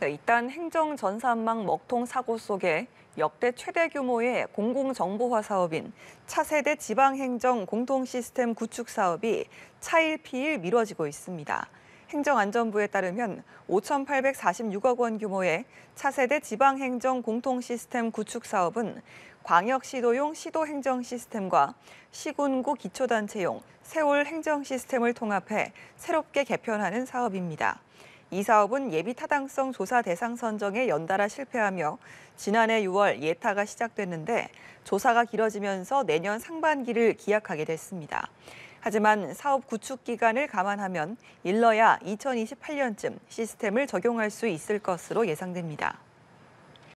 네, 이딴 행정 전산망 먹통 사고 속에 역대 최대 규모의 공공정보화 사업인 차세대 지방행정 공통시스템 구축 사업이 차일피일 미뤄지고 있습니다. 행정안전부에 따르면 5,846억 원 규모의 차세대 지방행정 공통시스템 구축 사업은 광역시도용 시도행정시스템과 시군구 기초단체용 세월행정시스템을 통합해 새롭게 개편하는 사업입니다. 이 사업은 예비 타당성 조사 대상 선정에 연달아 실패하며 지난해 6월 예타가 시작됐는데 조사가 길어지면서 내년 상반기를 기약하게 됐습니다. 하지만 사업 구축 기간을 감안하면 일러야 2028년쯤 시스템을 적용할 수 있을 것으로 예상됩니다.